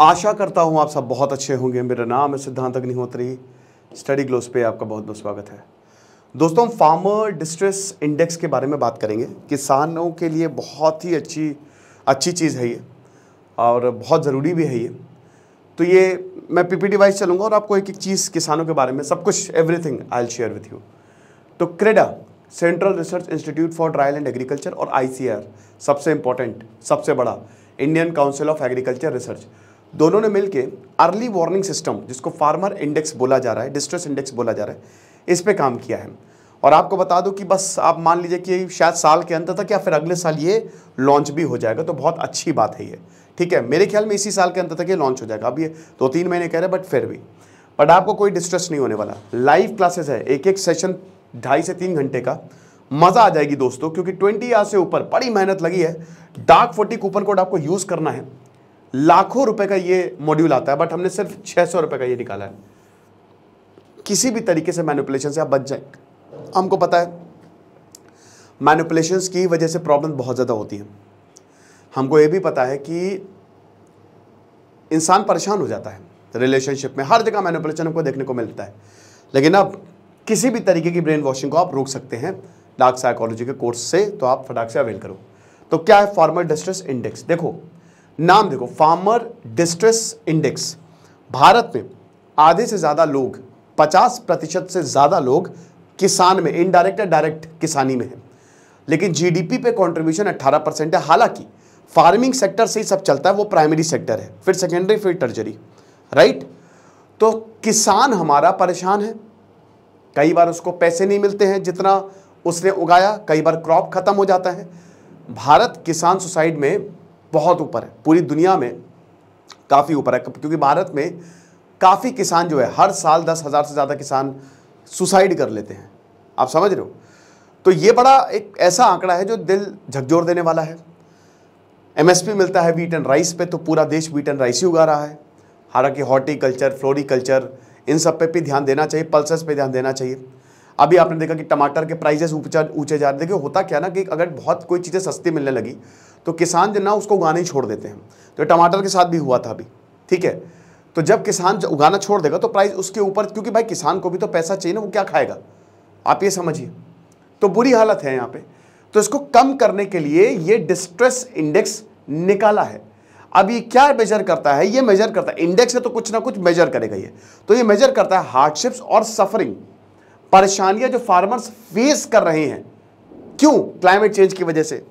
आशा करता हूँ आप सब बहुत अच्छे होंगे मेरा नाम है सिद्धांत अग्निहोत्री स्टडी ग्लोस पे आपका बहुत बहुत स्वागत है दोस्तों हम फार्मर डिस्ट्रेस इंडेक्स के बारे में बात करेंगे किसानों के लिए बहुत ही अच्छी अच्छी चीज़ है ये और बहुत ज़रूरी भी है ये तो ये मैं पीपीटी वाइज चलूँगा और आपको एक एक चीज़ किसानों के बारे में सब कुछ everything I'll share with you तो CRIDA central research institute for dry and agriculture और आई सबसे इम्पोर्टेंट सबसे बड़ा Indian council of agriculture research दोनों ने मिलकर अर्ली वार्निंग सिस्टम जिसको फार्मर इंडेक्स बोला जा रहा है डिस्ट्रेस इंडेक्स बोला जा रहा है इस पर काम किया है और आपको बता दूं कि बस आप मान लीजिए कि शायद साल के अंत तक या फिर अगले साल ये लॉन्च भी हो जाएगा तो बहुत अच्छी बात है ये ठीक है मेरे ख्याल में इसी साल के अंत तक ये लॉन्च हो जाएगा अब ये दो तीन महीने कह रहे हैं बट फिर भी बट आपको कोई डिस्ट्रेस नहीं होने वाला लाइव क्लासेस है एक एक सेशन ढाई से तीन घंटे का मज़ा आ जाएगी दोस्तों क्योंकि ट्वेंटी आर से ऊपर बड़ी मेहनत लगी है डार्क फोर्टी कूपन कोड आपको यूज़ करना है लाखों रुपए का ये मॉड्यूल आता है बट हमने सिर्फ छह सौ रुपए का ये निकाला है किसी भी तरीके से मैनिपुलेशन से आप बच जाए हमको पता है मैनिपुलेशन की वजह से प्रॉब्लम बहुत ज़्यादा होती है हमको ये भी पता है कि इंसान परेशान हो जाता है रिलेशनशिप में हर जगह मैनिपुलेशन हमको देखने को मिलता है लेकिन अब किसी भी तरीके की ब्रेन वॉशिंग को आप रोक सकते हैं डार्क साइकोलॉजी के कोर्स से तो आप फटाक से अवेल करो तो क्या है फॉर्मल डिस्ट्रेस इंडेक्स देखो नाम देखो फार्मर डिस्ट्रेस इंडेक्स भारत में आधे से ज़्यादा लोग 50 प्रतिशत से ज़्यादा लोग किसान में इनडायरेक्ट या डायरेक्ट किसानी में है लेकिन जीडीपी पे कंट्रीब्यूशन 18 परसेंट है हालांकि फार्मिंग सेक्टर से ही सब चलता है वो प्राइमरी सेक्टर है फिर सेकेंडरी फिर टर्जरी राइट तो किसान हमारा परेशान है कई बार उसको पैसे नहीं मिलते हैं जितना उसने उगाया कई बार क्रॉप खत्म हो जाता है भारत किसान सोसाइटी में बहुत ऊपर है पूरी दुनिया में काफ़ी ऊपर है क्योंकि भारत में काफ़ी किसान जो है हर साल दस हज़ार से ज़्यादा किसान सुसाइड कर लेते हैं आप समझ रहे हो तो ये बड़ा एक ऐसा आंकड़ा है जो दिल झकझोर देने वाला है एमएसपी मिलता है वीट एंड राइस पे तो पूरा देश वीट एंड राइस ही उगा रहा है हालांकि हॉर्टिकल्चर फ्लोरिकल्चर इन सब पे भी ध्यान देना चाहिए पल्सेस पे ध्यान देना चाहिए अभी आपने देखा कि टमाटर के प्राइजेस ऊँचे जा रहे देखिए होता क्या ना कि अगर बहुत कोई चीज़ें सस्ती मिलने लगी तो किसान जो ना उसको उगाना ही छोड़ देते हैं तो टमाटर के साथ भी हुआ था अभी ठीक है तो जब किसान उगाना छोड़ देगा तो प्राइस उसके ऊपर क्योंकि भाई किसान को भी तो पैसा चाहिए ना वो क्या खाएगा आप ये समझिए तो बुरी हालत है यहाँ पे तो इसको कम करने के लिए ये डिस्ट्रेस इंडेक्स निकाला है अब ये क्या मेजर करता है ये मेजर करता है इंडेक्स है तो कुछ ना कुछ मेजर करेगा ये तो ये मेजर करता है हार्डशिप्स और सफरिंग परेशानियां जो फार्मर्स फेस कर रहे हैं क्यों क्लाइमेट चेंज की वजह से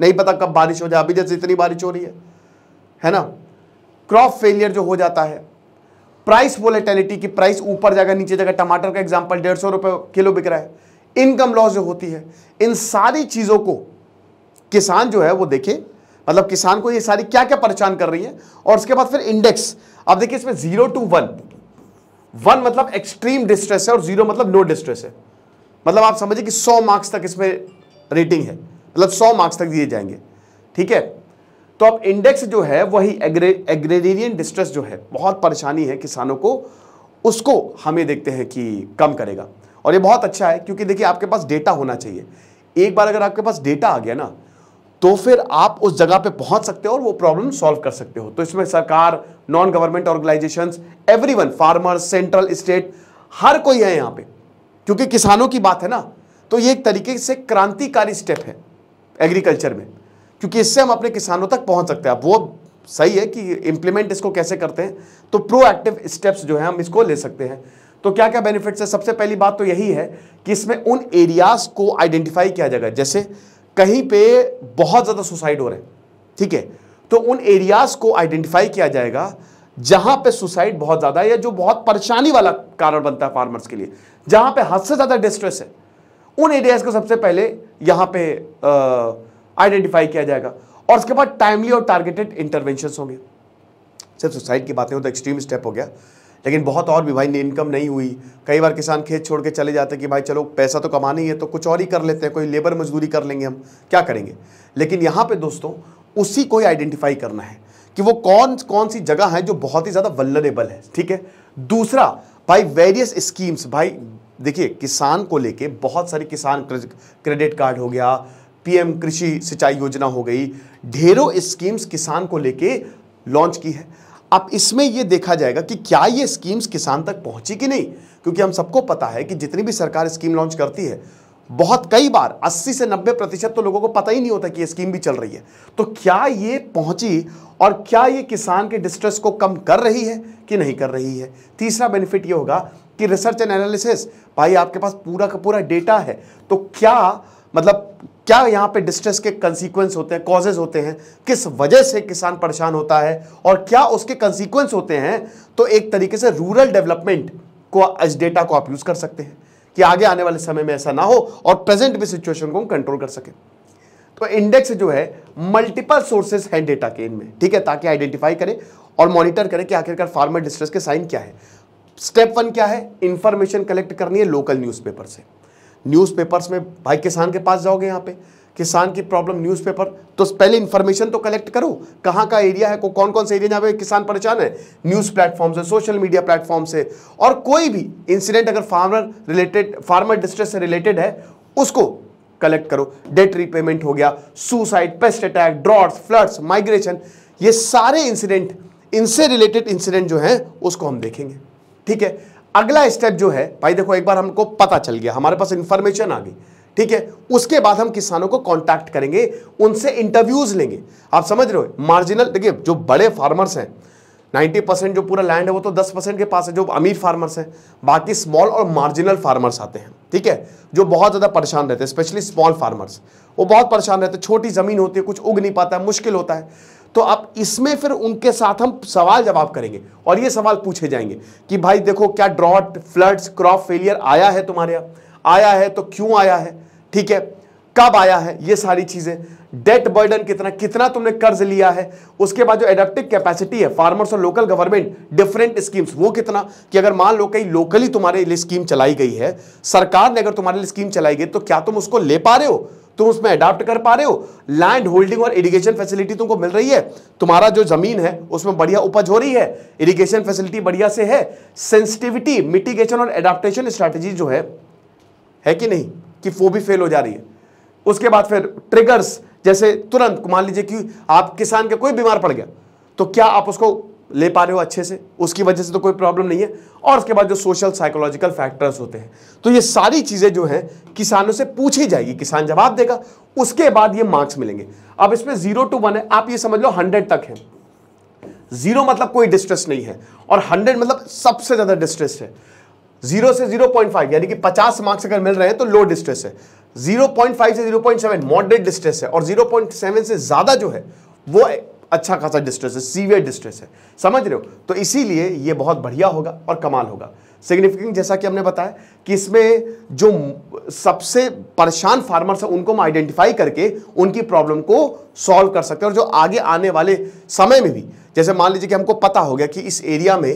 नहीं पता कब बारिश हो जाए अभी जैसे इतनी बारिश हो रही है है ना क्रॉप फेलियर जो हो जाता है प्राइस वोलेटेलिटी की प्राइस ऊपर जाएगा नीचे जाएगा टमाटर का एग्जाम्पल डेढ़ सौ रुपये किलो बिक रहा है इनकम लॉस जो होती है इन सारी चीज़ों को किसान जो है वो देखे मतलब किसान को ये सारी क्या क्या परेशान कर रही है और उसके बाद फिर इंडेक्स आप देखिए इसमें जीरो टू वन वन मतलब एक्सट्रीम डिस्ट्रेस है और जीरो मतलब नो डिस्ट्रेस है मतलब आप समझिए कि सौ मार्क्स तक इसमें रेटिंग है मतलब सौ मार्क्स तक दिए जाएंगे ठीक है तो अब इंडेक्स जो है वही एग्रे एग्रेरियन डिस्ट्रेस जो है बहुत परेशानी है किसानों को उसको हमें देखते हैं कि कम करेगा और ये बहुत अच्छा है क्योंकि देखिए आपके पास डेटा होना चाहिए एक बार अगर आपके पास डेटा आ गया ना तो फिर आप उस जगह पे पहुंच सकते हो और वो प्रॉब्लम सॉल्व कर सकते हो तो इसमें सरकार non government organisations everyone farmer central state हर कोई है यहाँ पे क्योंकि किसानों की बात है ना तो ये एक तरीके से क्रांतिकारी स्टेप है एग्रीकल्चर में क्योंकि इससे हम अपने किसानों तक पहुंच सकते हैं अब वो सही है कि इम्प्लीमेंट इसको कैसे करते हैं तो प्रोएक्टिव स्टेप्स जो है हम इसको ले सकते हैं तो क्या क्या बेनिफिट्स है सबसे पहली बात तो यही है कि इसमें उन एरियाज को आइडेंटिफाई किया जाएगा जैसे कहीं पे बहुत ज़्यादा सुसाइड हो रहे हैं ठीक है तो उन एरियाज को आइडेंटिफाई किया जाएगा जहां पे सुसाइड बहुत ज़्यादा है या जो बहुत परेशानी वाला कारण बनता है फार्मर्स के लिए जहां पे हद से ज़्यादा डिस्ट्रेस है उन एरियाज को सबसे पहले यहाँ पे आइडेंटिफाई किया जाएगा और उसके बाद टाइमली और टारगेटेड इंटरवेंशन होंगे सिर्फ सुसाइड की बातें हो तो एक्सट्रीम स्टेप हो गया लेकिन बहुत और भी भाई ने इनकम नहीं हुई कई बार किसान खेत छोड़ के चले जाते कि भाई चलो पैसा तो कमाना ही है तो कुछ और ही कर लेते हैं कोई लेबर मजदूरी कर लेंगे हम क्या करेंगे लेकिन यहाँ पे दोस्तों उसी को ही आइडेंटिफाई करना है कि वो कौन कौन सी जगह है जो बहुत ही ज़्यादा वल्लरेबल है ठीक है दूसरा भाई वेरियस स्कीम्स भाई देखिए किसान को लेके बहुत सारे किसान क्रेडिट कार्ड हो गया पीएम कृषि सिंचाई योजना हो गई ढेरों स्कीम्स किसान को लेके लॉन्च की है अब इसमें यह देखा जाएगा कि क्या ये स्कीम्स किसान तक पहुंची कि नहीं क्योंकि हम सबको पता है कि जितनी भी सरकार स्कीम लॉन्च करती है बहुत कई बार 80 से 90 प्रतिशत तो लोगों को पता ही नहीं होता कि ये स्कीम भी चल रही है तो क्या ये पहुंची और क्या ये किसान के डिस्ट्रेस को कम कर रही है कि नहीं कर रही है तीसरा बेनिफिट ये होगा कि रिसर्च एंड एनालिसिस भाई आपके पास पूरा का पूरा डेटा है तो क्या मतलब क्या यहाँ पे डिस्ट्रेस के कंसीक्वेंस होते हैं कॉजेज होते हैं किस वजह से किसान परेशान होता है और क्या उसके कंसीक्वेंस होते हैं तो एक तरीके से रूरल डेवलपमेंट को इस डेटा को आप यूज़ कर सकते हैं कि आगे आने वाले समय में ऐसा ना हो और प्रेजेंट भी सिचुएशन को कंट्रोल कर सके तो इंडेक्स जो है मल्टीपल सोर्सेस है डेटा के इनमें ठीक है ताकि आइडेंटिफाई करें और मॉनिटर करें कि आखिरकार फार्मर डिस्ट्रेस के साइन क्या है स्टेप वन क्या है इंफॉर्मेशन कलेक्ट करनी है लोकल न्यूज़पेपर से न्यूज़पेपर्स में भाई किसान के पास जाओगे यहाँ पे किसान की प्रॉब्लम न्यूज़पेपर तो पहले इन्फॉर्मेशन तो कलेक्ट करो कहाँ का एरिया है को कौन कौन से एरिया जहाँ पे किसान परेशान है न्यूज़ प्लेटफॉर्म से सोशल मीडिया प्लेटफॉर्म से और कोई भी इंसिडेंट अगर फार्मर रिलेटेड फार्मर डिस्ट्रेस से रिलेटेड है उसको कलेक्ट करो डेट रिपेमेंट हो गया suicide pest attack droughts floods migration ये सारे इंसिडेंट इनसे रिलेटेड इंसिडेंट जो है उसको हम देखेंगे ठीक है अगला स्टेप जो है भाई देखो एक बार हमको पता चल गया हमारे पास इंफॉर्मेशन आ गई ठीक है उसके बाद हम किसानों को कॉन्टैक्ट करेंगे उनसे इंटरव्यूज लेंगे आप समझ रहे हो मार्जिनल देखिए जो बड़े फार्मर्स हैं 90 परसेंट जो पूरा लैंड है वो तो 10 परसेंट के पास है जो अमीर फार्मर्स हैं बाकी स्मॉल और मार्जिनल फार्मर्स आते हैं ठीक है जो बहुत ज़्यादा परेशान रहते हैं स्पेशली स्मॉल फार्मर्स वो बहुत परेशान रहते हैं छोटी ज़मीन होती है कुछ उग नहीं पाता है मुश्किल होता है तो आप इसमें फिर उनके साथ हम सवाल जवाब करेंगे और ये सवाल पूछे जाएंगे कि भाई देखो क्या ड्रॉट फ्लड्स क्रॉप फेलियर आया है तुम्हारे यहाँ आया है तो क्यों आया है ठीक है कब आया है ये सारी चीजें डेट बर्डन कितना कितना तुमने कर्ज लिया है उसके बाद जो एडेप्टिव कैपेसिटी है फार्मर्स और लोकल गवर्नमेंट डिफरेंट स्कीम्स वो कितना कि अगर मान लो कहीं लोकली तुम्हारे लिए स्कीम चलाई गई है सरकार ने अगर तुम्हारे लिए स्कीम चलाई गई तो क्या तुम उसको ले पा रहे हो तुम उसमें अडाप्ट कर पा रहे हो लैंड होल्डिंग और इरिगेशन फैसिलिटी तुमको मिल रही है तुम्हारा जो जमीन है उसमें बढ़िया उपज हो रही है इरिगेशन फैसिलिटी बढ़िया से है सेंसिटिविटी मिटिगेशन और एडाप्टेशन स्ट्रेटेजी जो है, है कि नहीं कि वो भी फेल हो जा रही है उसके बाद फिर ट्रिगर्स जैसे तुरंत मान लीजिए कि आप किसान का कोई बीमार पड़ गया तो क्या आप उसको ले पा रहे हो अच्छे से उसकी वजह से तो कोई प्रॉब्लम नहीं है और उसके बाद जो सोशल साइकोलॉजिकल फैक्टर्स होते हैं तो ये सारी चीज़ें जो है किसानों से पूछी जाएगी किसान जवाब देगा उसके बाद ये मार्क्स मिलेंगे अब इसमें जीरो टू वन है आप ये समझ लो हंड्रेड तक है जीरो मतलब कोई डिस्ट्रेस नहीं है और हंड्रेड मतलब सबसे ज़्यादा डिस्ट्रेस है जीरो से जीरो पॉइंट फाइव यानी कि पचास मार्क्स अगर मिल रहे हैं तो लो डिस्ट्रेस है जीरो पॉइंट फाइव से zero point seven moderate distress है और जीरो पॉइंट सेवन से ज़्यादा जो है वो अच्छा खासा डिस्ट्रेस है सीवियर डिस्ट्रेस है समझ रहे हो तो इसीलिए ये बहुत बढ़िया होगा और कमाल होगा सिग्निफिकेंट जैसा कि हमने बताया कि इसमें जो सबसे परेशान फार्मर्स हैं उनको हम आइडेंटिफाई करके उनकी प्रॉब्लम को सॉल्व कर सकते हैं और जो आगे आने वाले समय में भी जैसे मान लीजिए कि हमको पता हो गया कि इस एरिया में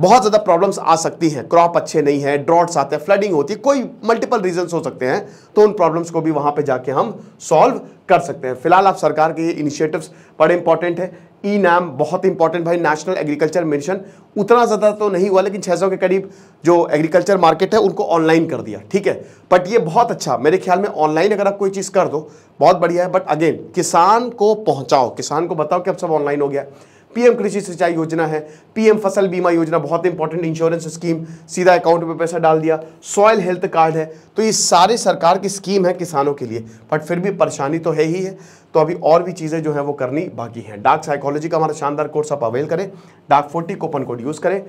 बहुत ज़्यादा प्रॉब्लम्स आ सकती हैं क्रॉप अच्छे नहीं है ड्रॉट्स आते हैं फ्लडिंग होती है कोई मल्टीपल रीजंस हो सकते हैं तो उन प्रॉब्लम्स को भी वहाँ पे जाके हम सॉल्व कर सकते हैं फिलहाल आप सरकार के ये इनिशिएटिव्स बड़े इंपॉर्टेंट है ई नैम बहुत इंपॉर्टेंट भाई नेशनल एग्रीकल्चर मिशन उतना ज़्यादा तो नहीं हुआ लेकिन छह के करीब जो एग्रीकल्चर मार्केट है उनको ऑनलाइन कर दिया ठीक है बट ये बहुत अच्छा मेरे ख्याल में ऑनलाइन अगर आप कोई चीज़ कर दो बहुत बढ़िया है बट अगेन किसान को पहुँचाओ किसान को बताओ कि अब सब ऑनलाइन हो गया पीएम कृषि सिंचाई योजना है पीएम फसल बीमा योजना बहुत इंपॉर्टेंट इंश्योरेंस स्कीम सीधा अकाउंट में पैसा डाल दिया सॉयल हेल्थ कार्ड है तो ये सारे सरकार की स्कीम है किसानों के लिए बट फिर भी परेशानी तो है ही है तो अभी और भी चीज़ें जो है वो करनी बाकी हैं डार्क साइकोलॉजी का हमारा शानदार कोर्स आप अवेल करें dark forty coupon code use करें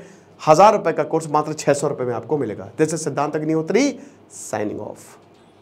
हज़ार रुपये का कोर्स मात्र छः सौ रुपये में आपको मिलेगा जैसे सिद्धांत अग्निहोत्री साइनिंग ऑफ